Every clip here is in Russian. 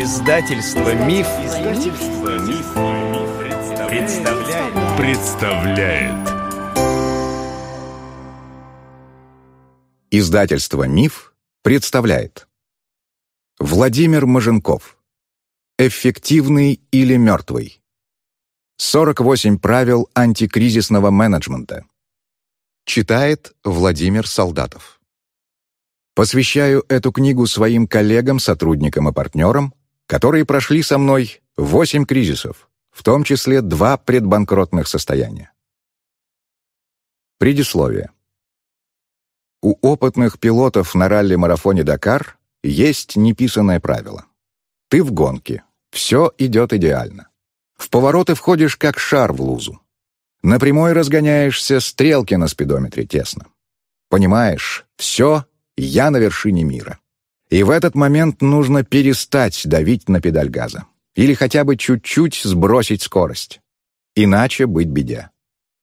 Издательство Миф, Издательство Миф представляет. представляет. Издательство Миф представляет. Владимир Маженков. Эффективный или мертвый. 48 правил антикризисного менеджмента. Читает Владимир Солдатов. Посвящаю эту книгу своим коллегам, сотрудникам и партнерам, которые прошли со мной восемь кризисов, в том числе два предбанкротных состояния. Предисловие. У опытных пилотов на ралли-марафоне «Дакар» есть неписанное правило. Ты в гонке, все идет идеально. В повороты входишь как шар в лузу. На прямой разгоняешься, стрелки на спидометре тесно. Понимаешь, все, я на вершине мира. И в этот момент нужно перестать давить на педаль газа. Или хотя бы чуть-чуть сбросить скорость. Иначе быть беде.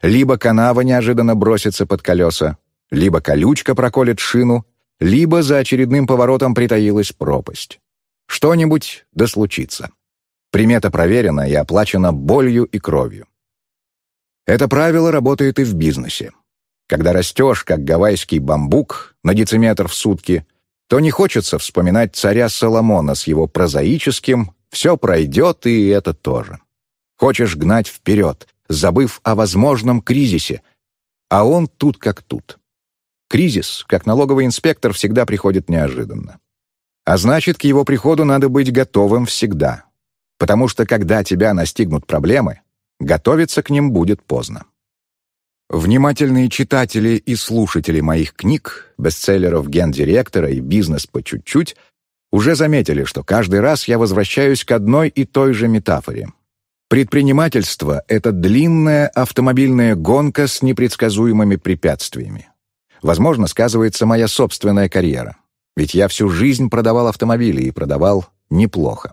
Либо канава неожиданно бросится под колеса, либо колючка проколет шину, либо за очередным поворотом притаилась пропасть. Что-нибудь да случится. Примета проверена и оплачена болью и кровью. Это правило работает и в бизнесе. Когда растешь, как гавайский бамбук, на дециметр в сутки – то не хочется вспоминать царя Соломона с его прозаическим «все пройдет и это тоже». Хочешь гнать вперед, забыв о возможном кризисе, а он тут как тут. Кризис, как налоговый инспектор, всегда приходит неожиданно. А значит, к его приходу надо быть готовым всегда, потому что когда тебя настигнут проблемы, готовиться к ним будет поздно. Внимательные читатели и слушатели моих книг, бестселлеров «Гендиректора» и «Бизнес по чуть-чуть» уже заметили, что каждый раз я возвращаюсь к одной и той же метафоре. Предпринимательство — это длинная автомобильная гонка с непредсказуемыми препятствиями. Возможно, сказывается моя собственная карьера. Ведь я всю жизнь продавал автомобили и продавал неплохо.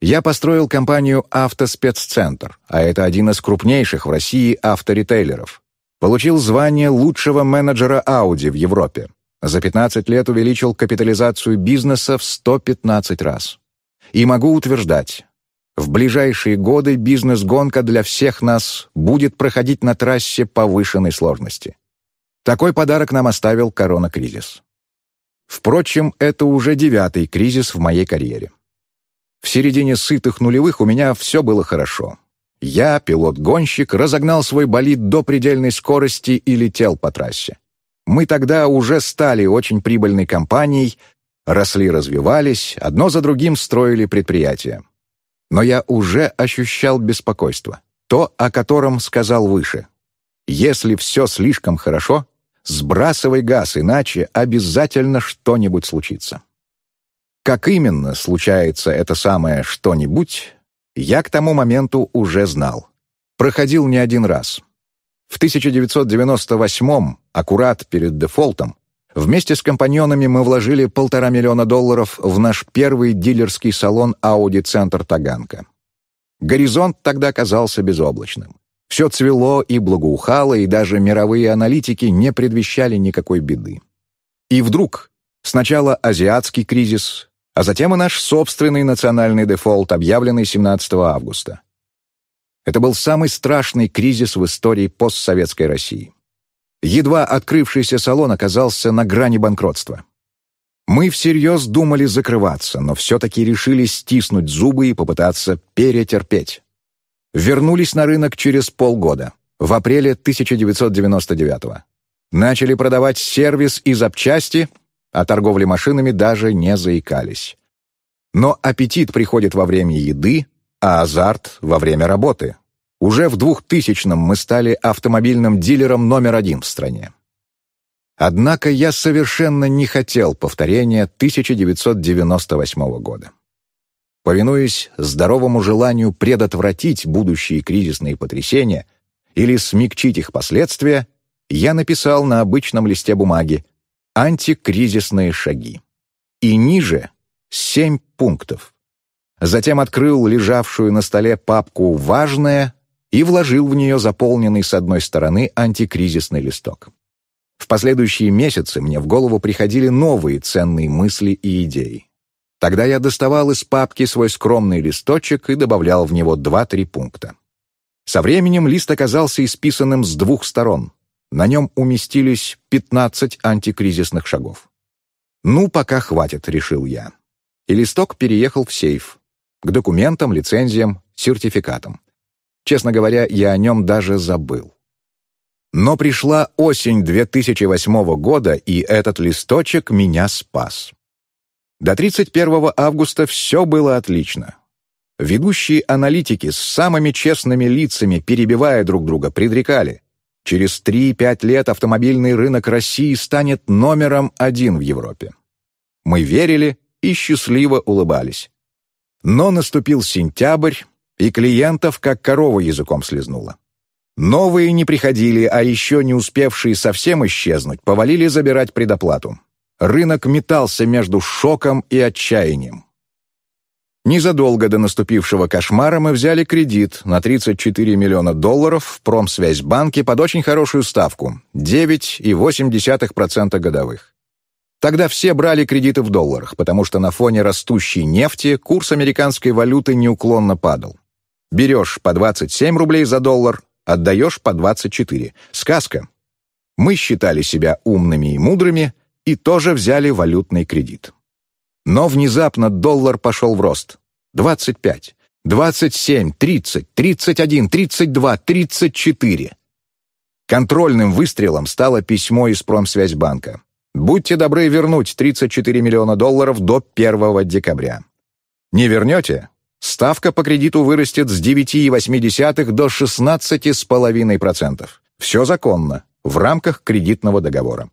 Я построил компанию «Автоспеццентр», а это один из крупнейших в России авторитейлеров — Получил звание лучшего менеджера Audi в Европе. За 15 лет увеличил капитализацию бизнеса в 115 раз. И могу утверждать, в ближайшие годы бизнес-гонка для всех нас будет проходить на трассе повышенной сложности. Такой подарок нам оставил корона-кризис. Впрочем, это уже девятый кризис в моей карьере. В середине сытых нулевых у меня все было хорошо. Я, пилот-гонщик, разогнал свой болид до предельной скорости и летел по трассе. Мы тогда уже стали очень прибыльной компанией, росли, развивались, одно за другим строили предприятия. Но я уже ощущал беспокойство, то, о котором сказал выше. Если все слишком хорошо, сбрасывай газ, иначе обязательно что-нибудь случится. Как именно случается это самое «что-нибудь», я к тому моменту уже знал. Проходил не один раз. В 1998-м, аккурат перед дефолтом, вместе с компаньонами мы вложили полтора миллиона долларов в наш первый дилерский салон Audi Центр Таганка. Горизонт тогда казался безоблачным. Все цвело и благоухало, и даже мировые аналитики не предвещали никакой беды. И вдруг Сначала азиатский кризис, а затем и наш собственный национальный дефолт, объявленный 17 августа. Это был самый страшный кризис в истории постсоветской России. Едва открывшийся салон оказался на грани банкротства. Мы всерьез думали закрываться, но все-таки решили стиснуть зубы и попытаться перетерпеть. Вернулись на рынок через полгода, в апреле 1999 -го. Начали продавать сервис и запчасти, о а торговле машинами даже не заикались. Но аппетит приходит во время еды, а азарт — во время работы. Уже в 2000-м мы стали автомобильным дилером номер один в стране. Однако я совершенно не хотел повторения 1998 года. Повинуясь здоровому желанию предотвратить будущие кризисные потрясения или смягчить их последствия, я написал на обычном листе бумаги Антикризисные шаги. И ниже семь пунктов. Затем открыл лежавшую на столе папку «Важное» и вложил в нее заполненный с одной стороны антикризисный листок. В последующие месяцы мне в голову приходили новые ценные мысли и идеи. Тогда я доставал из папки свой скромный листочек и добавлял в него 2-3 пункта. Со временем лист оказался исписанным с двух сторон. На нем уместились 15 антикризисных шагов. «Ну, пока хватит», — решил я. И листок переехал в сейф. К документам, лицензиям, сертификатам. Честно говоря, я о нем даже забыл. Но пришла осень 2008 года, и этот листочек меня спас. До 31 августа все было отлично. Ведущие аналитики с самыми честными лицами, перебивая друг друга, предрекали. Через 3-5 лет автомобильный рынок России станет номером один в Европе. Мы верили и счастливо улыбались. Но наступил сентябрь, и клиентов как корова языком слезнула. Новые не приходили, а еще не успевшие совсем исчезнуть, повалили забирать предоплату. Рынок метался между шоком и отчаянием. Незадолго до наступившего кошмара мы взяли кредит на 34 миллиона долларов в Промсвязьбанке под очень хорошую ставку – 9,8% годовых. Тогда все брали кредиты в долларах, потому что на фоне растущей нефти курс американской валюты неуклонно падал. Берешь по 27 рублей за доллар, отдаешь по 24. Сказка. Мы считали себя умными и мудрыми и тоже взяли валютный кредит. Но внезапно доллар пошел в рост. 25, 27, 30, 31, 32, 34. Контрольным выстрелом стало письмо из Промсвязьбанка. «Будьте добры вернуть 34 миллиона долларов до 1 декабря. Не вернете? Ставка по кредиту вырастет с 9,8 до 16,5%. Все законно, в рамках кредитного договора».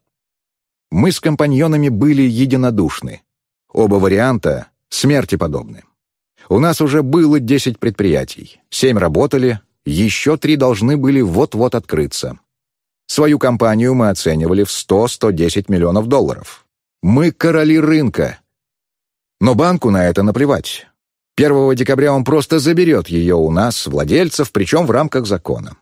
Мы с компаньонами были единодушны. Оба варианта смерти подобны. У нас уже было 10 предприятий, 7 работали, еще 3 должны были вот-вот открыться. Свою компанию мы оценивали в 100-110 миллионов долларов. Мы короли рынка. Но банку на это наплевать. 1 декабря он просто заберет ее у нас, владельцев, причем в рамках закона.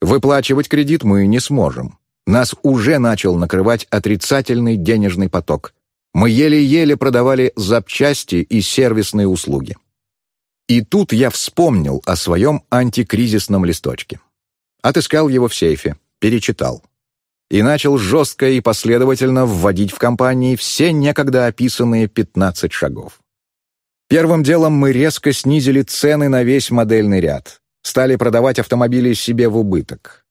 Выплачивать кредит мы не сможем. Нас уже начал накрывать отрицательный денежный поток, мы еле-еле продавали запчасти и сервисные услуги. И тут я вспомнил о своем антикризисном листочке. Отыскал его в сейфе, перечитал. И начал жестко и последовательно вводить в компании все некогда описанные 15 шагов. Первым делом мы резко снизили цены на весь модельный ряд. Стали продавать автомобили себе в убыток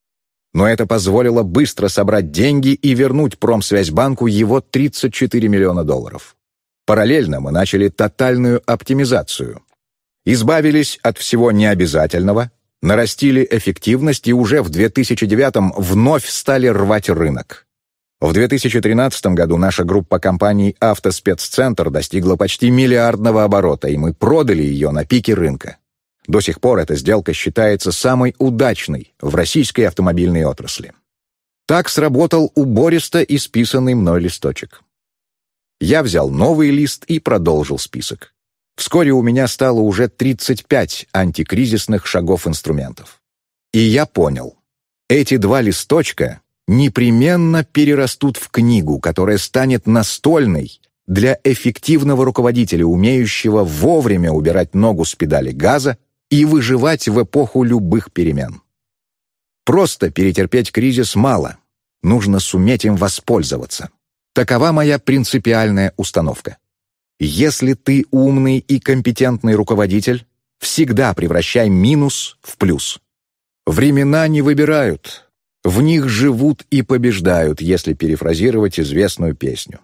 но это позволило быстро собрать деньги и вернуть Промсвязьбанку его 34 миллиона долларов. Параллельно мы начали тотальную оптимизацию. Избавились от всего необязательного, нарастили эффективность и уже в 2009 вновь стали рвать рынок. В 2013 году наша группа компаний «Автоспеццентр» достигла почти миллиардного оборота, и мы продали ее на пике рынка. До сих пор эта сделка считается самой удачной в российской автомобильной отрасли. Так сработал убористо исписанный мной листочек. Я взял новый лист и продолжил список. Вскоре у меня стало уже 35 антикризисных шагов инструментов. И я понял, эти два листочка непременно перерастут в книгу, которая станет настольной для эффективного руководителя, умеющего вовремя убирать ногу с педали газа и выживать в эпоху любых перемен. Просто перетерпеть кризис мало, нужно суметь им воспользоваться. Такова моя принципиальная установка. Если ты умный и компетентный руководитель, всегда превращай минус в плюс. Времена не выбирают, в них живут и побеждают, если перефразировать известную песню.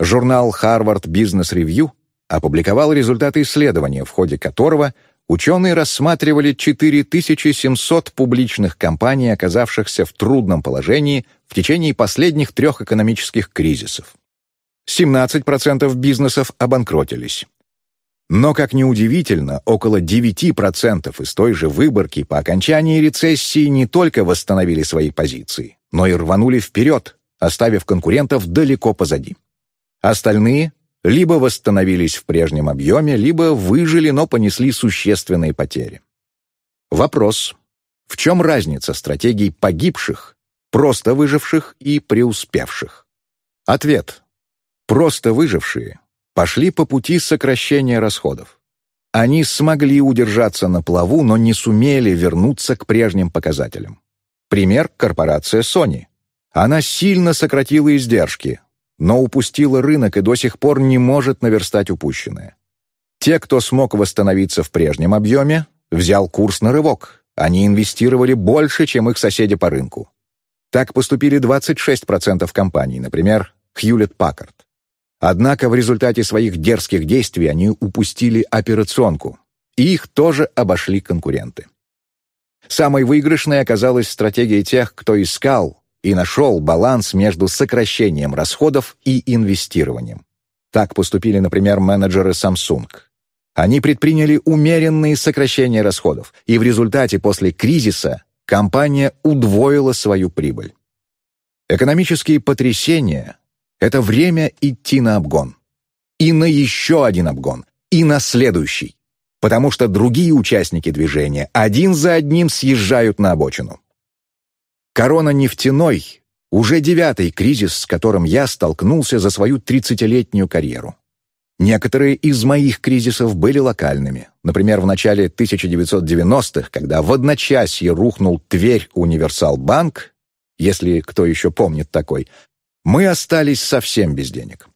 Журнал Harvard Business Review опубликовал результаты исследования, в ходе которого – Ученые рассматривали 4700 публичных компаний, оказавшихся в трудном положении в течение последних трех экономических кризисов. 17% бизнесов обанкротились. Но, как ни удивительно, около 9% из той же выборки по окончании рецессии не только восстановили свои позиции, но и рванули вперед, оставив конкурентов далеко позади. Остальные либо восстановились в прежнем объеме, либо выжили, но понесли существенные потери. Вопрос. В чем разница стратегий погибших, просто выживших и преуспевших? Ответ. Просто выжившие пошли по пути сокращения расходов. Они смогли удержаться на плаву, но не сумели вернуться к прежним показателям. Пример – корпорация Sony. Она сильно сократила издержки, но упустила рынок и до сих пор не может наверстать упущенное. Те, кто смог восстановиться в прежнем объеме, взял курс на рывок. Они инвестировали больше, чем их соседи по рынку. Так поступили 26% компаний, например, Хьюлетт-Паккард. Однако в результате своих дерзких действий они упустили операционку, и их тоже обошли конкуренты. Самой выигрышной оказалась стратегия тех, кто искал, и нашел баланс между сокращением расходов и инвестированием. Так поступили, например, менеджеры Samsung. Они предприняли умеренные сокращения расходов, и в результате после кризиса компания удвоила свою прибыль. Экономические потрясения — это время идти на обгон. И на еще один обгон, и на следующий. Потому что другие участники движения один за одним съезжают на обочину. Корона нефтяной — уже девятый кризис, с которым я столкнулся за свою 30-летнюю карьеру. Некоторые из моих кризисов были локальными. Например, в начале 1990-х, когда в одночасье рухнул Тверь Универсал Банк, если кто еще помнит такой, мы остались совсем без денег.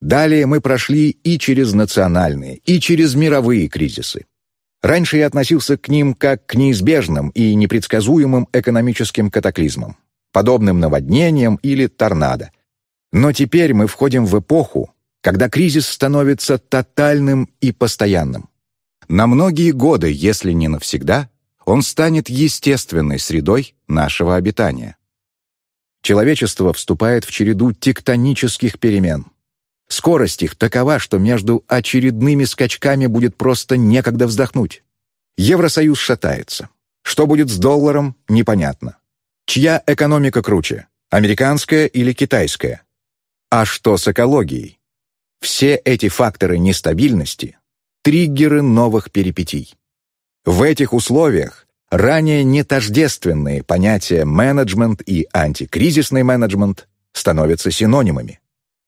Далее мы прошли и через национальные, и через мировые кризисы. Раньше я относился к ним как к неизбежным и непредсказуемым экономическим катаклизмам, подобным наводнениям или торнадо. Но теперь мы входим в эпоху, когда кризис становится тотальным и постоянным. На многие годы, если не навсегда, он станет естественной средой нашего обитания. Человечество вступает в череду тектонических перемен — Скорость их такова, что между очередными скачками будет просто некогда вздохнуть. Евросоюз шатается. Что будет с долларом, непонятно. Чья экономика круче, американская или китайская? А что с экологией? Все эти факторы нестабильности — триггеры новых перипетий. В этих условиях ранее нетождественные понятия менеджмент и антикризисный менеджмент становятся синонимами.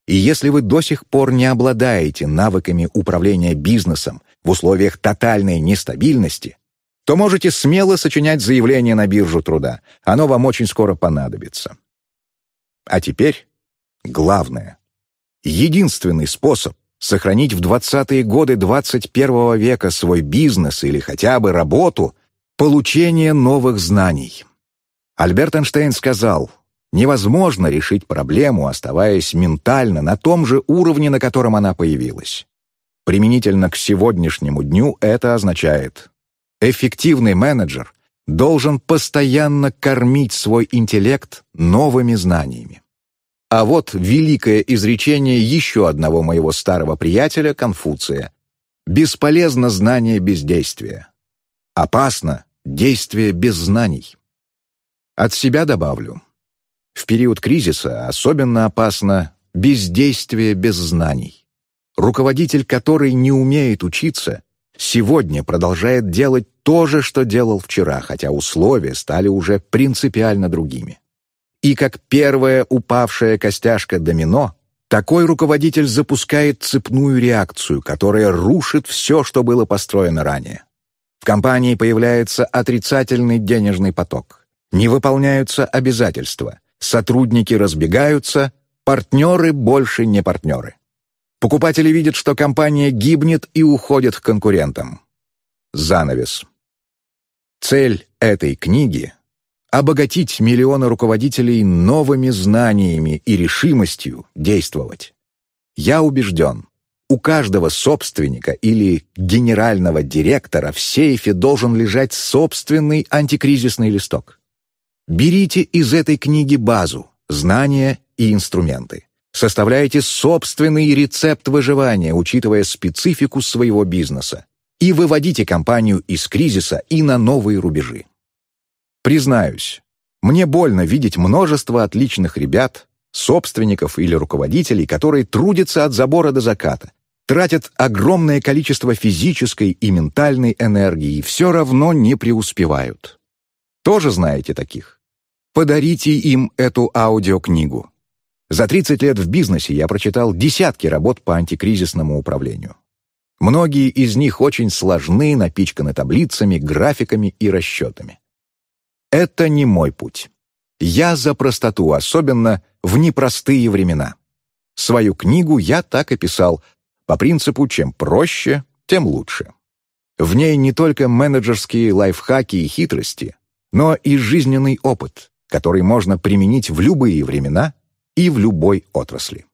И если вы до сих пор не обладаете навыками управления бизнесом в условиях тотальной нестабильности, то можете смело сочинять заявление на биржу труда. Оно вам очень скоро понадобится. А теперь главное. Единственный способ сохранить в 20-е годы 21 -го века свой бизнес или хотя бы работу – получение новых знаний. Альберт Эйнштейн сказал – Невозможно решить проблему, оставаясь ментально на том же уровне, на котором она появилась. Применительно к сегодняшнему дню это означает «эффективный менеджер должен постоянно кормить свой интеллект новыми знаниями». А вот великое изречение еще одного моего старого приятеля Конфуция. «Бесполезно знание без действия. Опасно действие без знаний». От себя добавлю – в период кризиса особенно опасно бездействие без знаний. Руководитель, который не умеет учиться, сегодня продолжает делать то же, что делал вчера, хотя условия стали уже принципиально другими. И как первая упавшая костяшка домино, такой руководитель запускает цепную реакцию, которая рушит все, что было построено ранее. В компании появляется отрицательный денежный поток, не выполняются обязательства, Сотрудники разбегаются, партнеры больше не партнеры. Покупатели видят, что компания гибнет и уходят к конкурентам. Занавес. Цель этой книги — обогатить миллионы руководителей новыми знаниями и решимостью действовать. Я убежден, у каждого собственника или генерального директора в сейфе должен лежать собственный антикризисный листок. Берите из этой книги базу, знания и инструменты. Составляйте собственный рецепт выживания, учитывая специфику своего бизнеса. И выводите компанию из кризиса и на новые рубежи. Признаюсь, мне больно видеть множество отличных ребят, собственников или руководителей, которые трудятся от забора до заката, тратят огромное количество физической и ментальной энергии и все равно не преуспевают. Тоже знаете таких? Подарите им эту аудиокнигу. За 30 лет в бизнесе я прочитал десятки работ по антикризисному управлению. Многие из них очень сложны, напичканы таблицами, графиками и расчетами. Это не мой путь. Я за простоту, особенно в непростые времена. Свою книгу я так и писал, по принципу «чем проще, тем лучше». В ней не только менеджерские лайфхаки и хитрости, но и жизненный опыт, который можно применить в любые времена и в любой отрасли.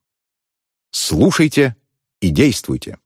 Слушайте и действуйте.